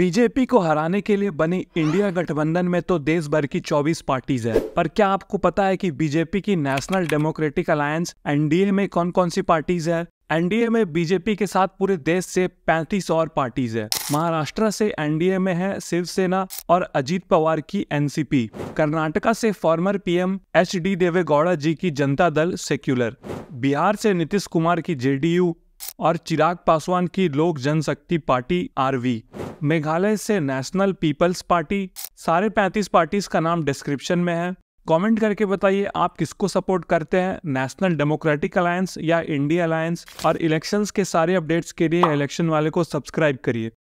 BJP को हराने के लिए बनी इंडिया गठबंधन में तो देश भर की 24 पार्टीज है पर क्या आपको पता है कि बीजेपी की नेशनल डेमोक्रेटिक अलायंस एनडीए में कौन कौन सी पार्टीज है एनडीए में बीजेपी के साथ पूरे देश से 35 और पार्टीज है महाराष्ट्र से एनडीए में है शिवसेना और अजीत पवार की एनसीपी कर्नाटका से former PM H D Deve Gowda ji की जनता दल सेक्युलर बिहार से नीतीश कुमार की जेडीयू और चिराग पासवान की लोक जनशक्ति पार्टी आरवी मेघालय से नेशनल पीपल्स पार्टी सारे पैंतीस पार्टीज का नाम डिस्क्रिप्शन में है कमेंट करके बताइए आप किसको सपोर्ट करते हैं नेशनल डेमोक्रेटिक अलायंस या इंडिया अलायंस और इलेक्शंस के सारे अपडेट्स के लिए इलेक्शन वाले को सब्सक्राइब करिए